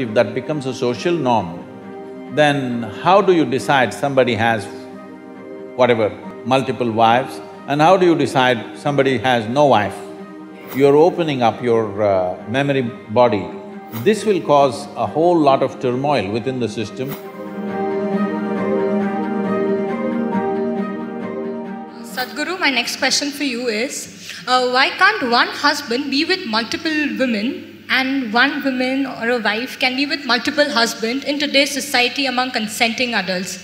If that becomes a social norm, then how do you decide somebody has whatever, multiple wives, and how do you decide somebody has no wife? You're opening up your uh, memory body. This will cause a whole lot of turmoil within the system. Sadhguru, my next question for you is, uh, why can't one husband be with multiple women and one woman or a wife can be with multiple husbands in today's society among consenting adults.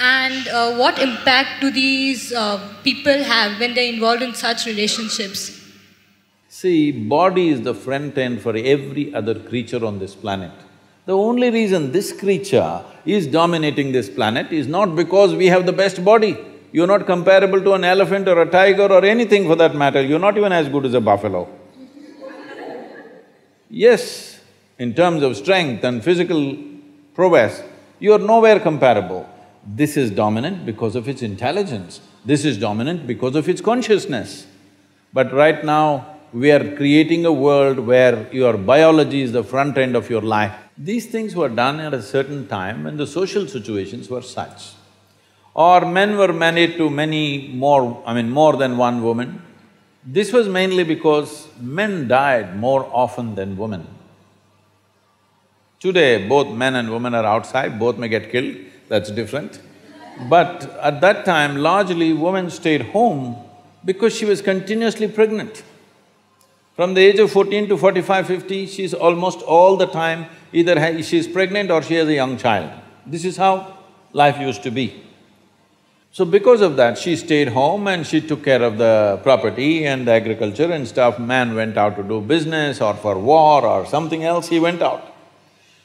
And uh, what impact do these uh, people have when they're involved in such relationships? See, body is the front end for every other creature on this planet. The only reason this creature is dominating this planet is not because we have the best body. You're not comparable to an elephant or a tiger or anything for that matter. You're not even as good as a buffalo. Yes, in terms of strength and physical prowess, you are nowhere comparable. This is dominant because of its intelligence, this is dominant because of its consciousness. But right now, we are creating a world where your biology is the front end of your life. These things were done at a certain time and the social situations were such. Or men were married to many more… I mean, more than one woman, this was mainly because men died more often than women. Today, both men and women are outside, both may get killed, that's different. But at that time, largely women stayed home because she was continuously pregnant. From the age of fourteen to 45, 50, she's almost all the time either she's pregnant or she has a young child. This is how life used to be. So because of that, she stayed home and she took care of the property and the agriculture and stuff. Man went out to do business or for war or something else, he went out.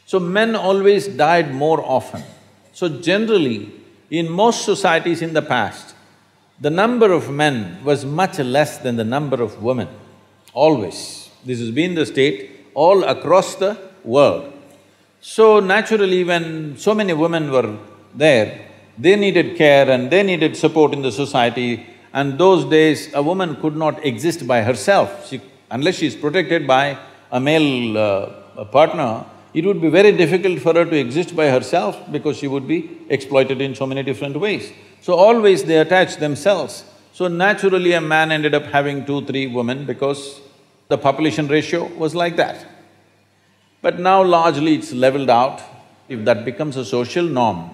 So men always died more often. So generally, in most societies in the past, the number of men was much less than the number of women, always. This has been the state all across the world. So naturally, when so many women were there, they needed care and they needed support in the society and those days a woman could not exist by herself. She, unless she is protected by a male uh, partner, it would be very difficult for her to exist by herself because she would be exploited in so many different ways. So always they attached themselves. So naturally a man ended up having two, three women because the population ratio was like that. But now largely it's leveled out. If that becomes a social norm,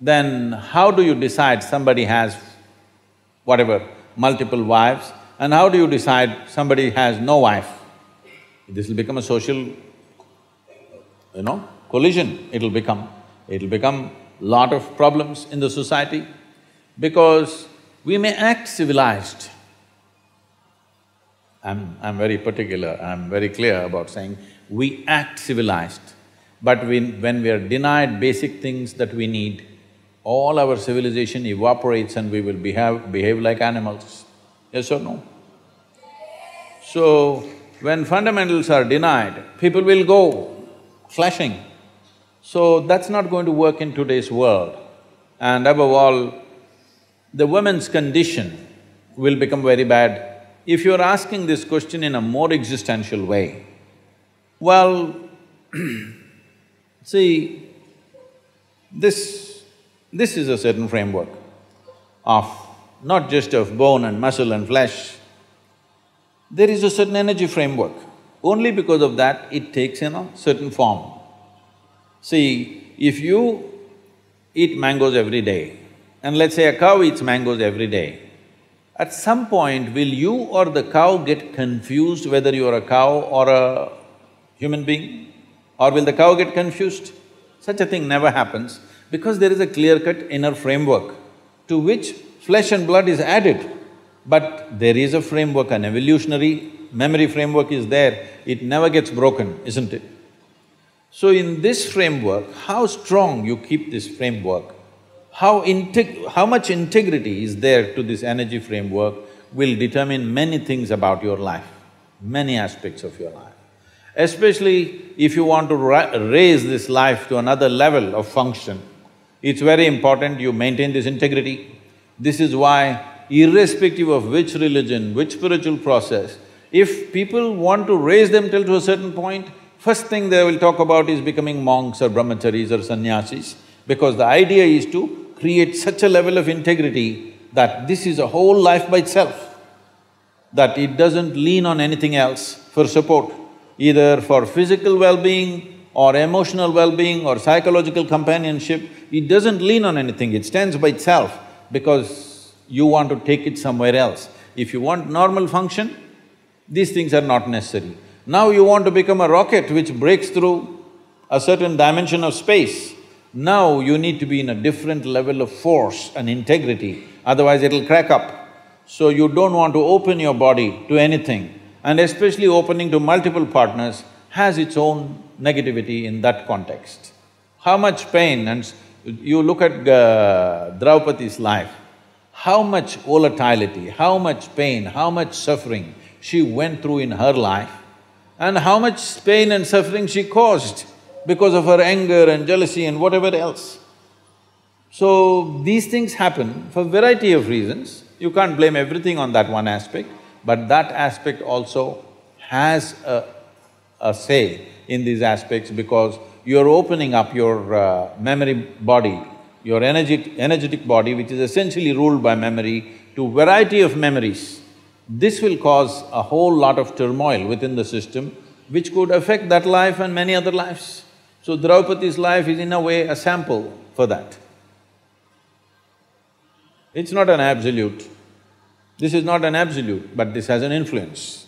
then how do you decide somebody has whatever, multiple wives, and how do you decide somebody has no wife? This will become a social, you know, collision it'll become. It'll become lot of problems in the society because we may act civilized. I'm… I'm very particular, I'm very clear about saying we act civilized, but we, when we are denied basic things that we need, all our civilization evaporates and we will behave, behave like animals. Yes or no? So, when fundamentals are denied, people will go clashing. So, that's not going to work in today's world. And above all, the woman's condition will become very bad. If you're asking this question in a more existential way, well, see, this this is a certain framework of not just of bone and muscle and flesh. There is a certain energy framework. Only because of that, it takes you a certain form. See, if you eat mangoes every day, and let's say a cow eats mangoes every day, at some point will you or the cow get confused whether you are a cow or a human being? Or will the cow get confused? Such a thing never happens because there is a clear-cut inner framework to which flesh and blood is added. But there is a framework, an evolutionary memory framework is there, it never gets broken, isn't it? So in this framework, how strong you keep this framework, how integ… how much integrity is there to this energy framework will determine many things about your life, many aspects of your life. Especially if you want to ra raise this life to another level of function, it's very important you maintain this integrity. This is why, irrespective of which religion, which spiritual process, if people want to raise them till to a certain point, first thing they will talk about is becoming monks or brahmacharis or sannyasis, because the idea is to create such a level of integrity that this is a whole life by itself, that it doesn't lean on anything else for support, either for physical well-being or emotional well-being or psychological companionship, it doesn't lean on anything, it stands by itself because you want to take it somewhere else. If you want normal function, these things are not necessary. Now you want to become a rocket which breaks through a certain dimension of space, now you need to be in a different level of force and integrity, otherwise it'll crack up. So you don't want to open your body to anything, and especially opening to multiple partners has its own negativity in that context. How much pain and you look at uh, Draupadi's life, how much volatility, how much pain, how much suffering she went through in her life and how much pain and suffering she caused because of her anger and jealousy and whatever else. So, these things happen for variety of reasons. You can't blame everything on that one aspect, but that aspect also has a a say in these aspects because you're opening up your uh, memory body, your energetic, energetic body which is essentially ruled by memory to variety of memories. This will cause a whole lot of turmoil within the system which could affect that life and many other lives. So Draupadi's life is in a way a sample for that. It's not an absolute. This is not an absolute, but this has an influence.